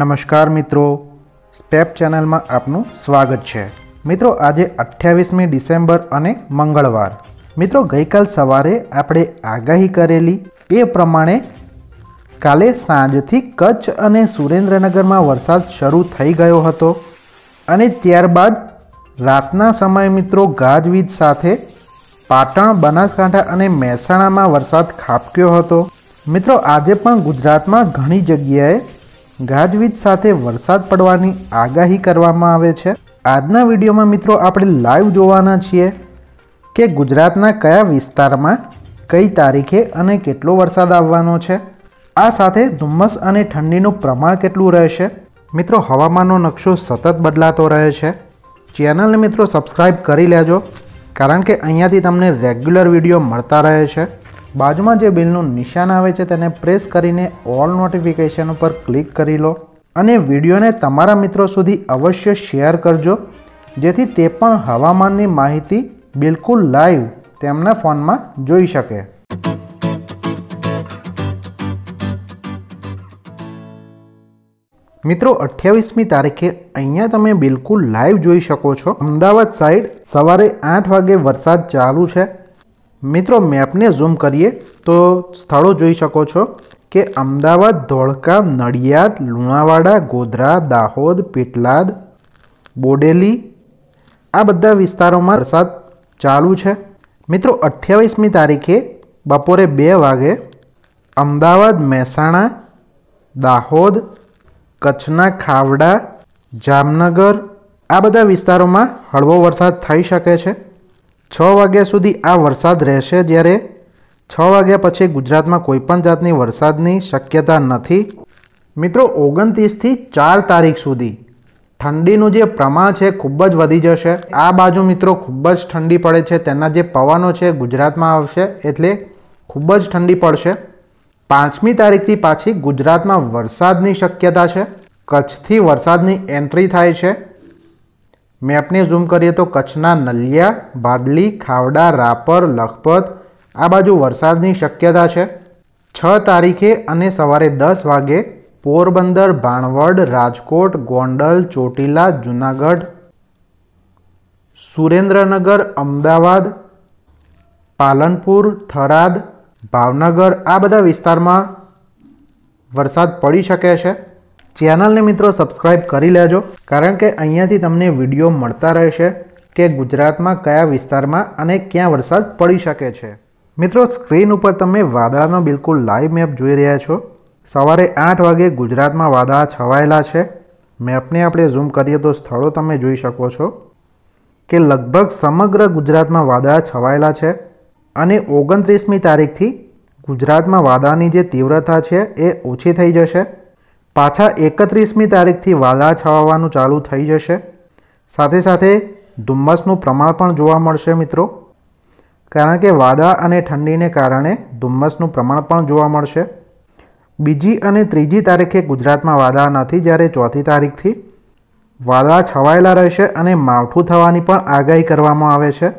નમસ્કાર મિત્રો સ્ટેપ ચેનલમાં આપનું સ્વાગત છે મિત્રો આજે અઠ્યાવીસમી ડિસેમ્બર અને મંગળવાર મિત્રો ગઈકાલ સવારે આપણે આગાહી કરેલી એ પ્રમાણે કાલે સાંજથી કચ્છ અને સુરેન્દ્રનગરમાં વરસાદ શરૂ થઈ ગયો હતો અને ત્યારબાદ રાતના સમયે મિત્રો ગાજવીજ સાથે પાટણ બનાસકાંઠા અને મહેસાણામાં વરસાદ ખાબક્યો હતો મિત્રો આજે પણ ગુજરાતમાં ઘણી જગ્યાએ ગાજવીજ સાથે વરસાદ પડવાની આગાહી કરવામાં આવે છે આજના વિડીયોમાં મિત્રો આપણે લાઈવ જોવાના છીએ કે ગુજરાતના કયા વિસ્તારમાં કઈ તારીખે અને કેટલો વરસાદ આવવાનો છે આ સાથે ધુમ્મસ અને ઠંડીનું પ્રમાણ કેટલું રહેશે મિત્રો હવામાનનો નકશો સતત બદલાતો રહે છે ચેનલને મિત્રો સબસ્ક્રાઈબ કરી લેજો કારણ કે અહીંયાથી તમને રેગ્યુલર વિડીયો મળતા રહે છે બાજુમાં જે બિલનું નિશાન આવે છે તેને પ્રેસ કરીને ઓલ નોટિફિકેશન ઉપર ક્લિક કરી લો અને વિડીયોને તમારા મિત્રો સુધી અવશ્ય શેર કરજો જેથી તે પણ હવામાનની માહિતી બિલકુલ લાઈવ તેમના ફોનમાં જોઈ શકે મિત્રો અઠ્યાવીસમી તારીખે અહીંયા તમે બિલકુલ લાઈવ જોઈ શકો છો અમદાવાદ સાઈડ સવારે આઠ વાગે વરસાદ ચાલુ છે મિત્રો મેપને ઝૂમ કરીએ તો સ્થળો જોઈ શકો છો કે અમદાવાદ ધોળકા નડિયાદ લુણાવાડા ગોધરા દાહોદ પેટલાદ બોડેલી આ બધા વિસ્તારોમાં વરસાદ ચાલુ છે મિત્રો અઠ્યાવીસમી તારીખે બપોરે બે વાગે અમદાવાદ મહેસાણા દાહોદ કચ્છના ખાવડા જામનગર આ બધા વિસ્તારોમાં હળવો વરસાદ થઈ શકે છે છ વાગ્યા સુધી આ વરસાદ રહેશે જ્યારે છ વાગ્યા પછી ગુજરાતમાં કોઈપણ જાતની વરસાદની શક્યતા નથી મિત્રો ઓગણત્રીસથી ચાર તારીખ સુધી ઠંડીનું જે પ્રમાણ છે ખૂબ જ વધી જશે આ બાજુ મિત્રો ખૂબ જ ઠંડી પડે છે તેના જે પવનો છે ગુજરાતમાં આવશે એટલે ખૂબ જ ઠંડી પડશે પાંચમી તારીખથી પાછી ગુજરાતમાં વરસાદની શક્યતા છે કચ્છથી વરસાદની એન્ટ્રી થાય છે મેપને ઝૂમ કરીએ તો કચ્છના નલિયા ભાદલી ખાવડા રાપર લખપત આ બાજુ વરસાદની શક્યતા છે છ તારીખે અને સવારે દસ વાગે પોરબંદર ભાણવડ રાજકોટ ગોંડલ ચોટીલા જૂનાગઢ સુરેન્દ્રનગર અમદાવાદ પાલનપુર થરાદ ભાવનગર આ બધા વિસ્તારમાં વરસાદ પડી શકે છે ચેનલને મિત્રો સબસ્ક્રાઈબ કરી લેજો કારણ કે અહીંયાથી તમને વિડીયો મળતા રહેશે કે ગુજરાતમાં કયા વિસ્તારમાં અને ક્યાં વરસાદ પડી શકે છે મિત્રો સ્ક્રીન ઉપર તમે વાદળાનો બિલકુલ લાઈવ મેપ જોઈ રહ્યા છો સવારે આઠ વાગે ગુજરાતમાં વાદળા છવાયેલા છે મેપને આપણે ઝૂમ કરીએ તો સ્થળો તમે જોઈ શકો છો કે લગભગ સમગ્ર ગુજરાતમાં વાદળા છવાયેલા છે અને ઓગણત્રીસમી તારીખથી ગુજરાતમાં વાદળાની જે તીવ્રતા છે એ ઓછી થઈ જશે પાછા એકત્રીસમી તારીખથી વાદળા છવાવાનું ચાલુ થઈ જશે સાથે સાથે ધુમ્મસનું પ્રમાણ પણ જોવા મળશે મિત્રો કારણ કે વાદળા અને ઠંડીને કારણે ધુમ્મસનું પ્રમાણ પણ જોવા મળશે બીજી અને ત્રીજી તારીખે ગુજરાતમાં વાદળા નથી જ્યારે ચોથી તારીખથી વાદળા છવાયેલા રહેશે અને માવઠું થવાની પણ આગાહી કરવામાં આવે છે